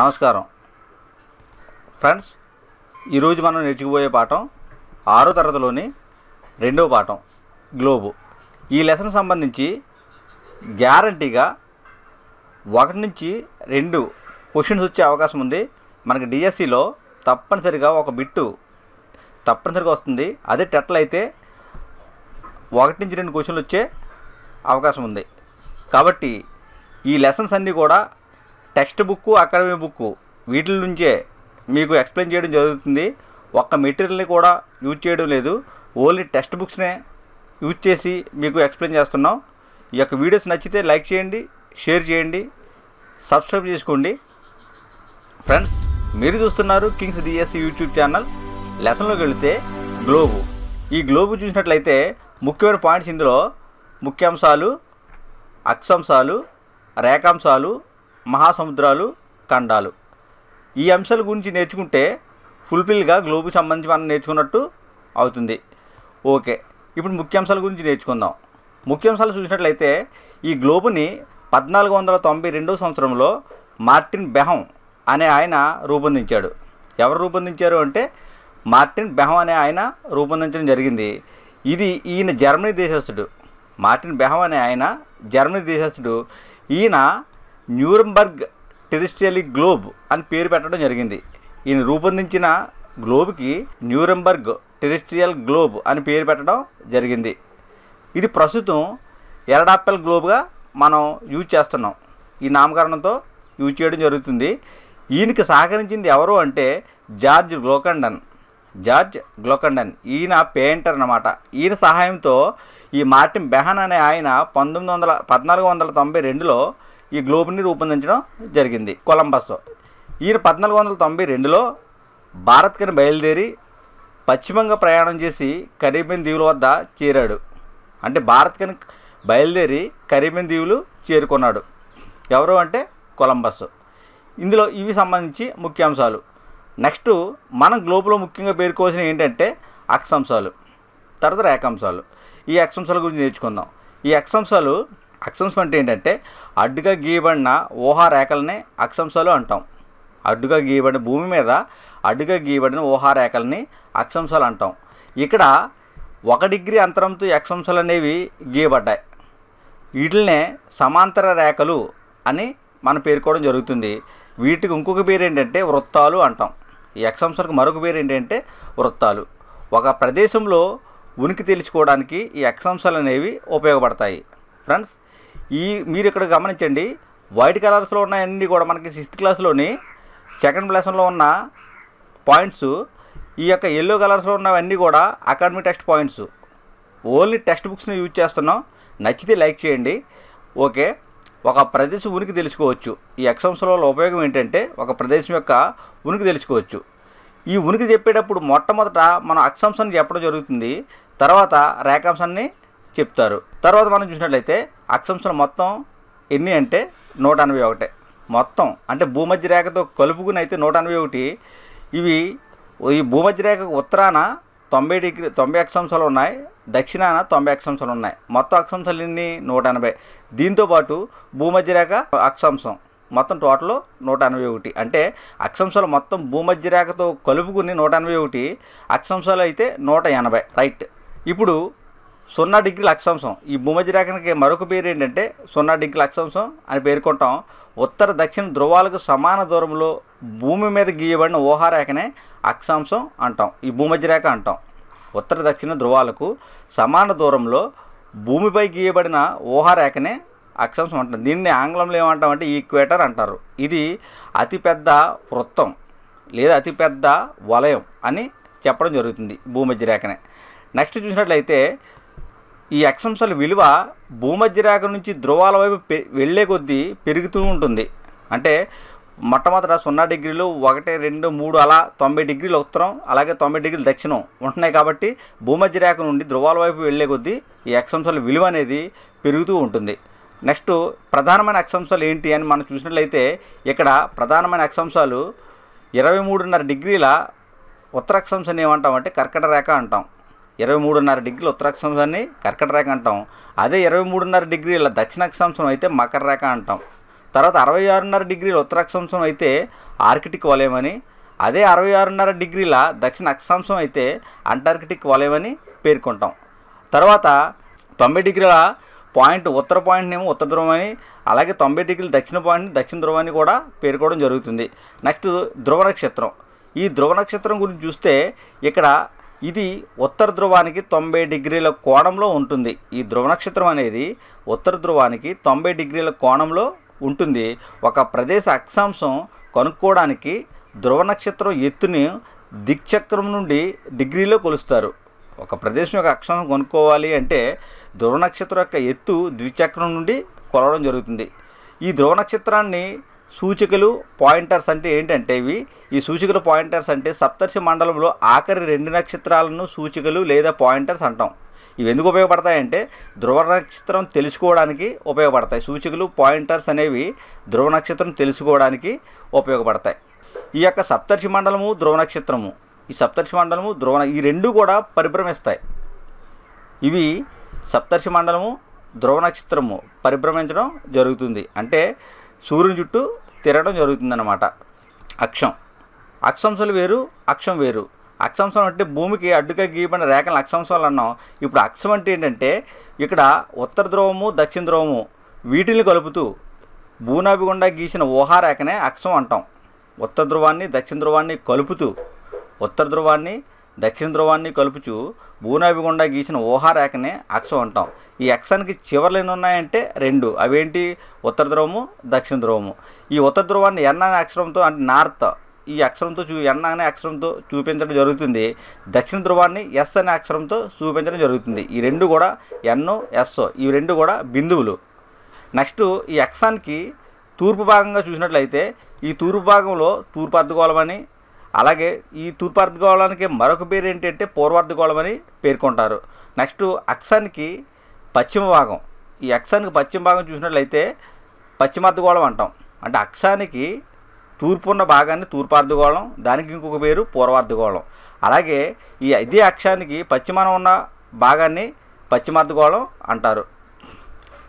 నమస్కారం ఫ్రెండ్స్ ఈరోజు మనం నేర్చుకుపోయే పాఠం ఆరో తరగతిలోని రెండవ పాఠం గ్లోబు ఈ లెసన్ సంబంధించి గ్యారంటీగా ఒకటి నుంచి రెండు క్వశ్చన్స్ వచ్చే అవకాశం ఉంది మనకి డిఎస్సిలో తప్పనిసరిగా ఒక బిట్టు తప్పనిసరిగా వస్తుంది అదే టెట్లు అయితే ఒకటి నుంచి రెండు క్వశ్చన్లు వచ్చే అవకాశం ఉంది కాబట్టి ఈ లెసన్స్ అన్నీ కూడా టెక్స్ట్ బుక్ అకాడమీ బుక్ వీటి నుంచే మీకు ఎక్స్ప్లెయిన్ చేయడం జరుగుతుంది ఒక్క మెటీరియల్ని కూడా యూజ్ చేయడం లేదు ఓన్లీ టెక్స్ట్ బుక్స్నే యూజ్ చేసి మీకు ఎక్స్ప్లెయిన్ చేస్తున్నాం ఈ యొక్క వీడియోస్ నచ్చితే లైక్ చేయండి షేర్ చేయండి సబ్స్క్రైబ్ చేసుకోండి ఫ్రెండ్స్ మీరు చూస్తున్నారు కింగ్స్ డిఎస్సి యూట్యూబ్ ఛానల్ లెసన్లోకి వెళితే గ్లోబు ఈ గ్లోబు చూసినట్లయితే ముఖ్యమైన పాయింట్స్ ఇందులో ముఖ్యాంశాలు అక్షాంశాలు రేఖాంశాలు మహాసముద్రాలు ఖండాలు ఈ అంశాల గురించి నేర్చుకుంటే ఫుల్ఫిల్గా గ్లోబుకి సంబంధించి మనం నేర్చుకున్నట్టు అవుతుంది ఓకే ఇప్పుడు ముఖ్యాంశాల గురించి నేర్చుకుందాం ముఖ్యాంశాలు చూసినట్లయితే ఈ గ్లోబుని పద్నాలుగు వందల తొంభై రెండవ సంవత్సరంలో మార్టిన్ బెహం అనే ఆయన రూపొందించాడు ఎవరు రూపొందించారు అంటే మార్టిన్ బెహం అనే ఆయన రూపొందించడం జరిగింది ఇది ఈయన జర్మనీ దేశస్థుడు మార్టిన్ బెహం అనే ఆయన జర్మనీ దేశస్థుడు ఈయన న్యూరంబర్గ్ టెరిస్టియలిక్ గ్లోబ్ అని పేరు పెట్టడం జరిగింది ఈయన రూపొందించిన గ్లోబ్కి న్యూరంబర్గ్ టెరిస్ట్రియల్ గ్లోబ్ అని పేరు పెట్టడం జరిగింది ఇది ప్రస్తుతం ఎరడాపల్ గ్లోబ్గా మనం యూజ్ చేస్తున్నాం ఈ నామకరణంతో యూజ్ చేయడం జరుగుతుంది ఈయనకి సహకరించింది ఎవరు అంటే జార్జ్ గ్లోకండన్ జార్జ్ గ్లోకండన్ ఈయన పెయింటర్ అనమాట ఈయన సహాయంతో ఈ మార్టిన్ బెహన్ అనే ఆయన పంతొమ్మిది వందల పద్నాలుగు వందల తొంభై రెండులో ఈ గ్లోబ్ని రూపొందించడం జరిగింది కొలంబస్ ఈయన పద్నాలుగు వందల తొంభై రెండులో భారత్కి బయలుదేరి పశ్చిమంగా ప్రయాణం చేసి కరీబియన్ దీవుల వద్ద చేరాడు అంటే భారత్కి బయలుదేరి కరీబియన్ దీవులు చేరుకున్నాడు ఎవరు అంటే కొలంబస్ ఇందులో ఇవి సంబంధించి ముఖ్యాంశాలు నెక్స్ట్ మనం గ్లోబులో ముఖ్యంగా పేర్కోవాల్సిన ఏంటంటే అక్షాంశాలు తర్వాత రేఖాంశాలు ఈ అక్షాంశాల గురించి నేర్చుకుందాం ఈ అక్షాంశాలు అక్షంశం అంటే ఏంటంటే అడ్డుగా గీయబడిన రేఖలని అక్షంశాలు అంటాం అడ్డుగా గీయబడిన భూమి మీద అడ్డుగా గీయబడిన రేఖలని అక్షంశాలు అంటాం ఇక్కడ ఒక డిగ్రీ అంతరంతో అక్షంశాలు అనేవి గీయబడ్డాయి వీటిల్నే సమాంతర రేఖలు అని మనం పేర్కోవడం జరుగుతుంది వీటికి ఇంకొక పేరు ఏంటంటే వృత్తాలు అంటాం ఈ అక్షంశాలకు మరొక పేరు ఏంటంటే వృత్తాలు ఒక ప్రదేశంలో ఉనికి తెలుసుకోవడానికి ఈ అక్షంశాలు అనేవి ఉపయోగపడతాయి ఫ్రెండ్స్ ఈ మీరు ఇక్కడ గమనించండి వైట్ కలర్స్లో ఉన్న అన్నీ కూడా మనకి సిక్స్త్ క్లాస్లోని సెకండ్ లెసన్లో ఉన్న పాయింట్స్ ఈ యొక్క ఎల్లో కలర్స్లో ఉన్నవన్నీ కూడా academic text points only text బుక్స్ని యూజ్ చేస్తున్నాం నచ్చితే లైక్ చేయండి ఓకే ఒక ప్రదేశం ఉనికి తెలుసుకోవచ్చు ఈ ఎగ్జామ్స్లో ఉపయోగం ఏంటంటే ఒక ప్రదేశం యొక్క ఉనికి తెలుసుకోవచ్చు ఈ ఉనికి చెప్పేటప్పుడు మొట్టమొదట మనం అక్షాంశాన్ని చెప్పడం జరుగుతుంది తర్వాత రేఖాంశాన్ని చెప్తారు తర్వాత మనం చూసినట్లయితే అక్షంశం మొత్తం ఎన్ని అంటే నూట ఎనభై ఒకటే మొత్తం అంటే భూమధ్య రేఖతో కలుపుకుని అయితే నూట ఎనభై ఒకటి ఇవి ఈ భూమధ్య రేఖకు ఉత్తరాన తొంభై డిగ్రీ తొంభై అక్షాంశాలు ఉన్నాయి దక్షిణాన తొంభై అక్షాంశాలు ఉన్నాయి మొత్తం అక్షాంశాలు ఎన్ని నూట ఎనభై దీంతోపాటు భూమధ్య రేఖ అక్షాంశం మొత్తం టోటల్ నూట ఎనభై ఒకటి అంటే అక్షాంశాలు మొత్తం భూమధ్య రేఖతో కలుపుకుని నూట ఎనభై ఒకటి అక్షాంశాలు అయితే నూట ఎనభై రైట్ ఇప్పుడు సున్నా డిగ్రీల అక్షాంశం ఈ భూమధ్యరేఖకి మరొక పేరు ఏంటంటే సున్నా డిగ్రీల అక్షాంశం అని పేర్కొంటాం ఉత్తర దక్షిణ ధ్రువాలకు సమాన దూరంలో భూమి మీద గీయబడిన ఊహారేఖనే అక్షాంశం అంటాం ఈ భూమధ్యరేఖ అంటాం ఉత్తర దక్షిణ ధ్రువాలకు సమాన దూరంలో భూమిపై గీయబడిన ఊహారేఖనే అక్షాంశం అంటాం దీన్ని ఆంగ్లంలో ఏమంటామంటే ఈక్వేటర్ అంటారు ఇది అతిపెద్ద వృత్తం లేదా అతిపెద్ద వలయం అని చెప్పడం జరుగుతుంది భూమధ్యరేఖనే నెక్స్ట్ చూసినట్లయితే ఈ అక్షంశల విలువ భూమధ్యరేఖ నుంచి ధ్రువాల వైపు పె వెళ్లే కొద్దీ పెరుగుతూ ఉంటుంది అంటే మొట్టమొదట సున్నా డిగ్రీలు ఒకటి రెండు మూడు అలా తొంభై డిగ్రీలు ఉత్తరం అలాగే తొంభై డిగ్రీలు దక్షిణం ఉంటున్నాయి కాబట్టి భూమధ్యరేఖ నుండి ధ్రువాల వైపు వెళ్లే కొద్దీ ఈ అక్షాంశాల విలువ అనేది పెరుగుతూ ఉంటుంది నెక్స్ట్ ప్రధానమైన అక్షాంశాలు ఏంటి అని మనం చూసినట్లయితే ఇక్కడ ప్రధానమైన అక్షాంశాలు ఇరవై మూడున్నర డిగ్రీల ఏమంటాం ఏమంటామంటే కర్కట రేఖ అంటాం ఇరవై మూడున్నర డిగ్రీలు అక్షాంశాన్ని కర్కట రేఖ అంటాం అదే ఇరవై మూడున్నర డిగ్రీల దక్షిణ అక్షాంశం అయితే మకర రేఖ అంటాం తర్వాత అరవై ఆరున్నర డిగ్రీల అక్షాంశం అయితే ఆర్కిటిక్ వలయం అని అదే అరవై ఆరున్నర డిగ్రీల దక్షిణ అక్షాంశం అయితే అంటార్కిటిక్ వలయం అని పేర్కొంటాం తర్వాత తొంభై డిగ్రీల పాయింట్ ఉత్తర పాయింట్ని ఏమో ఉత్తర ధ్రువం అని అలాగే తొంభై డిగ్రీల దక్షిణ పాయింట్ని దక్షిణ ధ్రువాన్ని కూడా పేర్కోవడం జరుగుతుంది నెక్స్ట్ ధ్రువ నక్షత్రం ఈ ధ్రువ నక్షత్రం గురించి చూస్తే ఇక్కడ ఇది ఉత్తర ధ్రువానికి తొంభై డిగ్రీల కోణంలో ఉంటుంది ఈ ధ్రువ నక్షత్రం అనేది ఉత్తర ధ్రువానికి తొంభై డిగ్రీల కోణంలో ఉంటుంది ఒక ప్రదేశ అక్షాంశం కనుక్కోవడానికి ధ్రువ నక్షత్రం ఎత్తుని దిక్చక్రం నుండి డిగ్రీలో కొలుస్తారు ఒక ప్రదేశం యొక్క అక్షాంశం కొనుక్కోవాలి అంటే ధ్రువ నక్షత్రం యొక్క ఎత్తు ద్విచక్రం నుండి కొలవడం జరుగుతుంది ఈ ధ్రువ నక్షత్రాన్ని సూచికలు పాయింటర్స్ అంటే ఏంటంటే ఇవి ఈ సూచికల పాయింటర్స్ అంటే సప్తర్షి మండలంలో ఆఖరి రెండు నక్షత్రాలను సూచికలు లేదా పాయింటర్స్ అంటాం ఇవి ఎందుకు ఉపయోగపడతాయంటే ధ్రువ నక్షత్రం తెలుసుకోవడానికి ఉపయోగపడతాయి సూచికలు పాయింటర్స్ అనేవి ధ్రువ నక్షత్రం తెలుసుకోవడానికి ఉపయోగపడతాయి ఈ యొక్క సప్తర్షి మండలము ధ్రువ నక్షత్రము ఈ సప్తర్షి మండలము ధ్రువ ఈ రెండు కూడా పరిభ్రమిస్తాయి ఇవి సప్తర్షి మండలము ధ్రువ నక్షత్రము పరిభ్రమించడం జరుగుతుంది అంటే సూర్యుని చుట్టూ తిరగడం జరుగుతుందన్నమాట అక్షం అక్షంశలు వేరు అక్షం వేరు అక్షంశం అంటే భూమికి అడ్డుగా గీయబడిన రేఖలు అక్షంశాలు అన్నాం ఇప్పుడు అక్షం అంటే ఏంటంటే ఇక్కడ ఉత్తర ధ్రువము దక్షిణ ధ్రువము వీటిని కలుపుతూ భూనాభి గుండా గీసిన ఊహారేఖనే అక్షం అంటాం ఉత్తర ధ్రువాన్ని దక్షిణ ధ్రువాన్ని కలుపుతూ ఉత్తర ధ్రువాన్ని దక్షిణ ధ్రువాన్ని కలుపుచు భూనాభి గుండా గీసిన ఊహారేఖనే అక్షం అంటాం ఈ అక్షానికి చివర్లు ఎన్ని ఉన్నాయంటే రెండు అవేంటి ఉత్తర ధ్రువము దక్షిణ ధ్రువము ఈ ఉత్తర ధ్రువాన్ని ఎన్ అనే అక్షరంతో అంటే నార్త్ ఈ అక్షరంతో చూ ఎన్న అనే అక్షరంతో చూపించడం జరుగుతుంది దక్షిణ ధ్రువాన్ని ఎస్ అనే అక్షరంతో చూపించడం జరుగుతుంది ఈ రెండు కూడా ఎన్నో ఎస్ఓ ఈ రెండు కూడా బిందువులు నెక్స్ట్ ఈ అక్షానికి తూర్పు భాగంగా చూసినట్లయితే ఈ తూర్పు భాగంలో తూర్పు అని అలాగే ఈ తూర్పార్ధగోళానికి మరొక పేరు ఏంటంటే పూర్వార్థగోళం అని పేర్కొంటారు నెక్స్ట్ అక్షానికి పశ్చిమ భాగం ఈ అక్షానికి పశ్చిమ భాగం చూసినట్లయితే పశ్చిమార్ధగోళం అంటాం అంటే అక్షానికి తూర్పు ఉన్న భాగాన్ని తూర్పార్ధగోళం దానికి ఇంకొక పేరు పూర్వార్ధగోళం అలాగే ఈ అదే అక్షానికి పశ్చిమాన ఉన్న భాగాన్ని పశ్చిమార్థగోళం అంటారు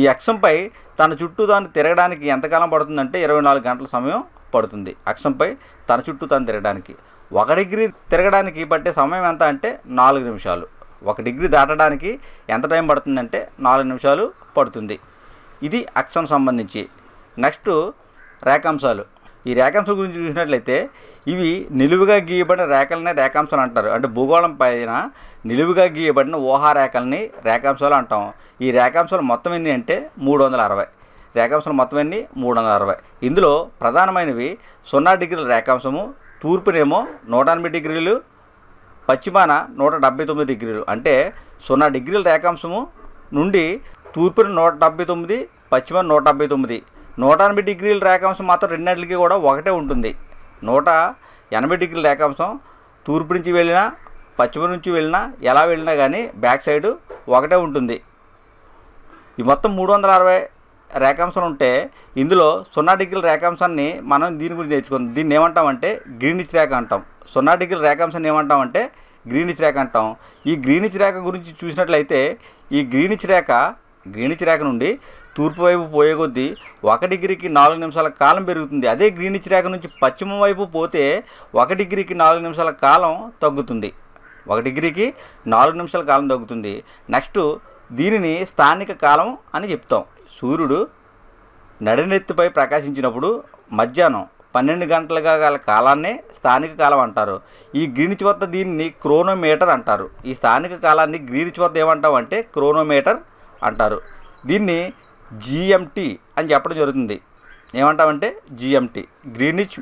ఈ అక్షంపై తన చుట్టూ తాను తిరగడానికి ఎంతకాలం పడుతుందంటే ఇరవై నాలుగు గంటల సమయం పడుతుంది అక్షంపై తన చుట్టూ తాను తిరగడానికి ఒక డిగ్రీ తిరగడానికి పట్టే సమయం ఎంత అంటే నాలుగు నిమిషాలు ఒక డిగ్రీ దాటడానికి ఎంత టైం పడుతుందంటే నాలుగు నిమిషాలు పడుతుంది ఇది అక్షం సంబంధించి నెక్స్ట్ రేఖాంశాలు ఈ రేఖాంశం గురించి చూసినట్లయితే ఇవి నిలువుగా గీయబడిన రేఖలనే రేఖాంశాలు అంటారు అంటే భూగోళం పైన నిలువుగా గీయబడిన ఊహా రేఖల్ని రేఖాంశాలు అంటాం ఈ రేఖాంశాలు మొత్తం ఎన్ని అంటే మూడు వందల అరవై రేఖాంశాలు మొత్తం ఎన్ని మూడు వందల అరవై ఇందులో ప్రధానమైనవి సున్నా డిగ్రీల రేఖాంశము తూర్పునేమో నూట ఎనభై డిగ్రీలు పశ్చిమాన నూట డెబ్బై తొమ్మిది డిగ్రీలు అంటే సున్నా డిగ్రీల రేఖాంశము నుండి తూర్పున నూట డెబ్బై తొమ్మిది పశ్చిమ నూట డెబ్బై తొమ్మిది నూట ఎనభై డిగ్రీల రేఖాంశం మాత్రం రెండింటికి కూడా ఒకటే ఉంటుంది నూట ఎనభై డిగ్రీల రేఖాంశం తూర్పు నుంచి వెళ్ళినా పశ్చిమ నుంచి వెళ్ళినా ఎలా వెళ్ళినా కానీ బ్యాక్ సైడ్ ఒకటే ఉంటుంది ఈ మొత్తం మూడు వందల అరవై రేఖాంశాలు ఉంటే ఇందులో సున్నా డిగ్రీల రేఖాంశాన్ని మనం దీని గురించి నేర్చుకుందాం దీన్ని ఏమంటామంటే గ్రీనిష్ రేఖ అంటాం సున్నా డిగ్రీల రేఖాంశాన్ని ఏమంటామంటే గ్రీనిష్ రేఖ అంటాం ఈ గ్రీనిష్ రేఖ గురించి చూసినట్లయితే ఈ గ్రీనిష్ రేఖ గ్రీనిష్ రేఖ నుండి తూర్పు వైపు పోయే కొద్దీ ఒక డిగ్రీకి నాలుగు నిమిషాల కాలం పెరుగుతుంది అదే గ్రీనిచ్ రేఖ నుంచి పశ్చిమ వైపు పోతే ఒక డిగ్రీకి నాలుగు నిమిషాల కాలం తగ్గుతుంది ఒక డిగ్రీకి నాలుగు నిమిషాల కాలం తగ్గుతుంది నెక్స్ట్ దీనిని స్థానిక కాలం అని చెప్తాం సూర్యుడు నడినెత్తిపై ప్రకాశించినప్పుడు మధ్యాహ్నం పన్నెండు గంటలుగా గల కాలాన్నే స్థానిక కాలం అంటారు ఈ గ్రీనిచ్ వద్ద దీన్ని క్రోనోమీటర్ అంటారు ఈ స్థానిక కాలాన్ని గ్రీనిచ్ వద్ద ఏమంటాం అంటే క్రోనోమీటర్ అంటారు దీన్ని జిఎంటీ అని చెప్పడం జరుగుతుంది ఏమంటామంటే జిఎంటీ గ్రీనిచ్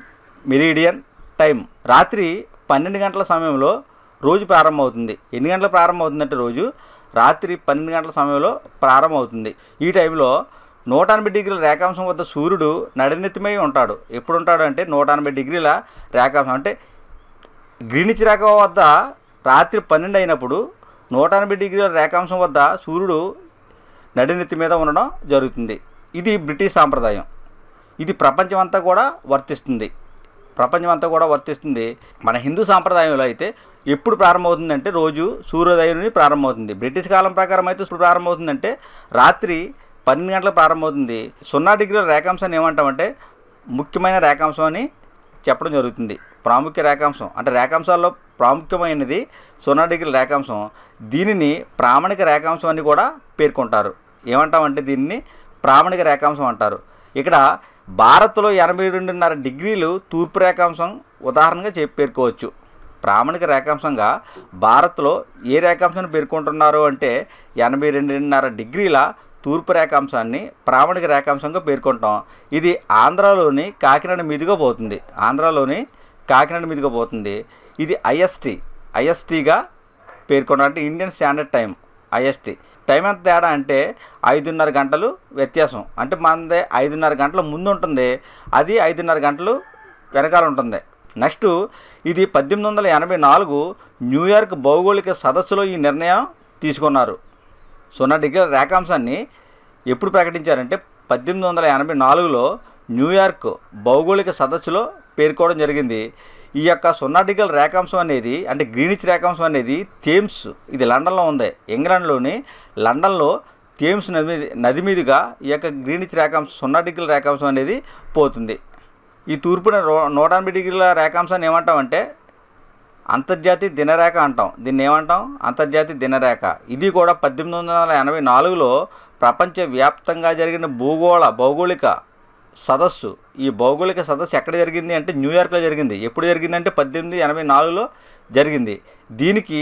మెరీడియన్ టైం రాత్రి పన్నెండు గంటల సమయంలో రోజు ప్రారంభమవుతుంది ఎన్ని గంటలు ప్రారంభమవుతుందంటే రోజు రాత్రి పన్నెండు గంటల సమయంలో ప్రారంభమవుతుంది ఈ టైంలో నూట ఎనభై డిగ్రీల రేఖాంశం వద్ద సూర్యుడు నడినెత్తిమై ఉంటాడు ఎప్పుడు ఉంటాడు అంటే నూట ఎనభై డిగ్రీల రేఖాంశం అంటే గ్రీనిచ్ రేఖ వద్ద రాత్రి పన్నెండు అయినప్పుడు నూట ఎనభై డిగ్రీల రేఖాంశం వద్ద సూర్యుడు నడినెత్తి మీద ఉండడం జరుగుతుంది ఇది బ్రిటిష్ సాంప్రదాయం ఇది ప్రపంచమంతా కూడా వర్తిస్తుంది ప్రపంచమంతా కూడా వర్తిస్తుంది మన హిందూ సాంప్రదాయంలో అయితే ఎప్పుడు ప్రారంభమవుతుందంటే రోజు సూర్యోదయం ప్రారంభమవుతుంది బ్రిటిష్ కాలం ప్రకారం అయితే ప్రారంభమవుతుందంటే రాత్రి పన్నెండు గంటలకు ప్రారంభమవుతుంది సున్నా డిగ్రీల రేఖాంశాన్ని ఏమంటామంటే ముఖ్యమైన రేఖాంశం అని చెప్పడం జరుగుతుంది ప్రాముఖ్య రేఖాంశం అంటే రేఖాంశాల్లో ప్రాముఖ్యమైనది సున్నా డిగ్రీల రేఖాంశం దీనిని ప్రామాణిక రేఖాంశం అని కూడా పేర్కొంటారు ఏమంటామంటే దీన్ని ప్రామాణిక రేఖాంశం అంటారు ఇక్కడ భారత్లో ఎనభై రెండున్నర డిగ్రీలు తూర్పు రేఖాంశం ఉదాహరణగా చెప్పి పేర్కోవచ్చు ప్రామాణిక రేఖాంశంగా భారత్లో ఏ రేఖాంశాన్ని పేర్కొంటున్నారు అంటే ఎనభై రెండున్నర డిగ్రీల తూర్పు రేఖాంశాన్ని ప్రామాణిక రేఖాంశంగా పేర్కొంటాం ఇది ఆంధ్రాలోని కాకినాడ మీదుగా పోతుంది ఆంధ్రాలోని కాకినాడ మీదుగా పోతుంది ఇది ఐఎస్టీ ఐఎస్టీగా పేర్కొంటాం అంటే Indian standard time IST time ఎంత తేడా అంటే ఐదున్నర గంటలు వ్యత్యాసం అంటే మనదే ఐదున్నర గంటల ముందు ఉంటుంది అది ఐదున్నర గంటలు వెనకాల ఉంటుంది నెక్స్ట్ ఇది పద్దెనిమిది వందల ఎనభై నాలుగు న్యూయార్క్ భౌగోళిక సదస్సులో ఈ నిర్ణయం తీసుకున్నారు సున్నా డిగ్రీల రేఖాంశాన్ని ఎప్పుడు ప్రకటించారంటే పద్దెనిమిది వందల ఎనభై నాలుగులో న్యూయార్క్ భౌగోళిక సదస్సులో పేర్కోవడం జరిగింది ఈ యొక్క సున్నాటికల్ రేఖాంశం అనేది అంటే గ్రీనిచ్ రేఖాంశం అనేది థేమ్స్ ఇది లండన్లో ఉంది ఇంగ్లాండ్లోని లండన్లో థేమ్స్ నది నది మీదుగా ఈ యొక్క గ్రీనిచ్ రేఖాంశం సొన్నాటికల్ రేఖాంశం అనేది పోతుంది ఈ తూర్పున నూట ఎనభై డిగ్రీల రేఖాంశాన్ని ఏమంటామంటే అంతర్జాతీయ దినరేఖ అంటాం దీన్ని ఏమంటాం అంతర్జాతీయ దినరేఖ ఇది కూడా పద్దెనిమిది వందల ఎనభై నాలుగులో ప్రపంచవ్యాప్తంగా జరిగిన భూగోళ భౌగోళిక సదస్సు ఈ భౌగోళిక సదస్సు ఎక్కడ జరిగింది అంటే న్యూయార్క్లో జరిగింది ఎప్పుడు జరిగింది అంటే పద్దెనిమిది ఎనభై నాలుగులో జరిగింది దీనికి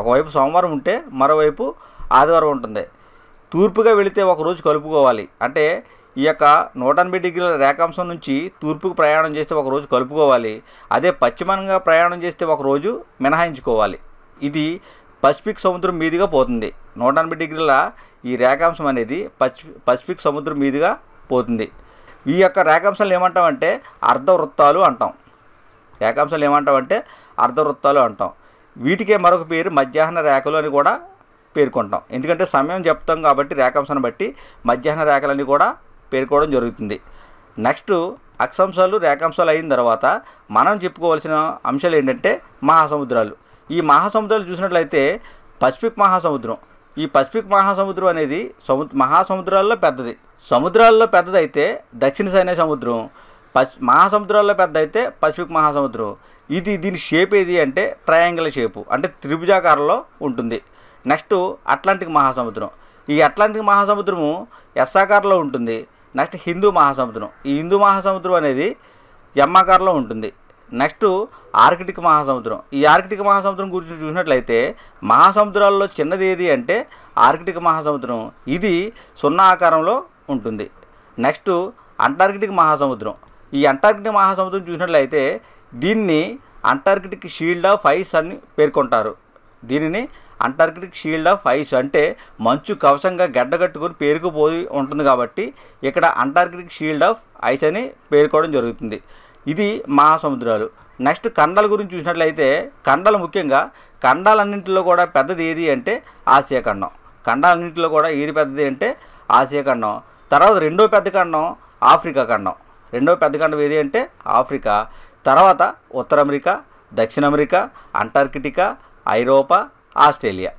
ఒకవైపు సోమవారం ఉంటే మరోవైపు ఆదివారం ఉంటుంది తూర్పుగా వెళితే ఒకరోజు కలుపుకోవాలి అంటే ఈ యొక్క నూట ఎనభై డిగ్రీల రేఖాంశం నుంచి తూర్పుకు ప్రయాణం చేస్తే ఒకరోజు కలుపుకోవాలి అదే పశ్చిమంగా ప్రయాణం చేస్తే ఒకరోజు మినహాయించుకోవాలి ఇది పసిఫిక్ సముద్రం మీదుగా పోతుంది నూట ఎనభై డిగ్రీల ఈ రేఖాంశం అనేది పసిఫిక్ సముద్రం మీదుగా పోతుంది ఈ యొక్క రేఖాంశాలు ఏమంటామంటే అర్ధవృత్తాలు అంటాం రేఖాంశాలు ఏమంటామంటే అర్ధవృత్తాలు అంటాం వీటికే మరొక పేరు మధ్యాహ్న రేఖలు అని కూడా పేర్కొంటాం ఎందుకంటే సమయం చెప్తాం కాబట్టి రేఖాంశాన్ని బట్టి మధ్యాహ్న రేఖలని కూడా పేర్కోవడం జరుగుతుంది నెక్స్ట్ అక్షాంశాలు రేఖాంశాలు అయిన తర్వాత మనం చెప్పుకోవాల్సిన అంశాలు ఏంటంటే మహాసముద్రాలు ఈ మహాసముద్రాలు చూసినట్లయితే పసిఫిక్ మహాసముద్రం ఈ పసిఫిక్ మహాసముద్రం అనేది సము మహాసముద్రాల్లో పెద్దది సముద్రాల్లో పెద్దదైతే దక్షిణ సైన్య సముద్రం పసి మహాసముద్రాల్లో పెద్ద అయితే పసిఫిక్ మహాసముద్రం ఇది దీని షేప్ ఏది అంటే ట్రయాంగిల్ షేపు అంటే త్రిభుజాకారంలో ఉంటుంది నెక్స్ట్ అట్లాంటిక్ మహాసముద్రం ఈ అట్లాంటిక్ మహాసముద్రము ఎస్సాకారంలో ఉంటుంది నెక్స్ట్ హిందూ మహాసముద్రం ఈ హిందూ మహాసముద్రం అనేది ఎమ్మాకారంలో ఉంటుంది నెక్స్ట్ ఆర్కిటిక్ మహాసముద్రం ఈ ఆర్కిటిక్ మహాసముద్రం గురించి చూసినట్లయితే మహాసముద్రాల్లో చిన్నది ఏది అంటే ఆర్కిటిక్ మహాసముద్రం ఇది సున్నా ఆకారంలో ఉంటుంది నెక్స్ట్ అంటార్కిటిక్ మహాసముద్రం ఈ అంటార్కిటిక్ మహాసముద్రం చూసినట్లయితే దీన్ని అంటార్కిటిక్ షీల్డ్ ఆఫ్ ఐస్ అని పేర్కొంటారు దీనిని అంటార్కిటిక్ షీల్డ్ ఆఫ్ ఐస్ అంటే మంచు కవచంగా గడ్డగట్టుకుని పేరుకుపోయి ఉంటుంది కాబట్టి ఇక్కడ అంటార్కిటిక్ షీల్డ్ ఆఫ్ ఐస్ అని పేర్కోవడం జరుగుతుంది ఇది మహాసముద్రాలు నెక్స్ట్ కండల గురించి చూసినట్లయితే కండలు ముఖ్యంగా ఖండాలన్నింటిలో కూడా పెద్దది ఏది అంటే ఆసియా ఖండం ఖండాలన్నింటిలో కూడా ఏది పెద్దది అంటే ఆసియా ఖండం తర్వాత రెండో పెద్ద ఖండం ఆఫ్రికా ఖండం రెండో పెద్ద ఖండం ఏది అంటే ఆఫ్రికా తర్వాత ఉత్తర అమెరికా దక్షిణ అమెరికా అంటార్కిటికా ఐరోపా ఆస్ట్రేలియా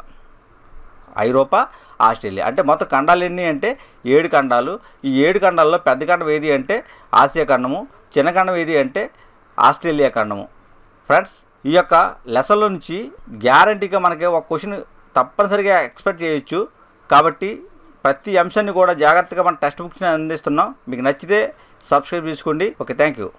ఐరోపా ఆస్ట్రేలియా అంటే మొత్తం ఖండాలు ఎన్ని అంటే ఏడు ఖండాలు ఈ ఏడు ఖండాల్లో పెద్ద ఖండం ఏది అంటే ఆసియా ఖండము చిన్న ఏది అంటే ఆస్ట్రేలియా ఖండము ఫ్రెండ్స్ ఈ యొక్క లెసన్లో నుంచి గ్యారంటీగా మనకి ఒక క్వశ్చన్ తప్పనిసరిగా ఎక్స్పెక్ట్ చేయొచ్చు కాబట్టి ప్రతి అంశాన్ని కూడా జాగ్రత్తగా మన టెక్స్ట్ బుక్స్ని అందిస్తున్నాం మీకు నచ్చితే సబ్స్క్రైబ్ చేసుకోండి ఓకే థ్యాంక్ యూ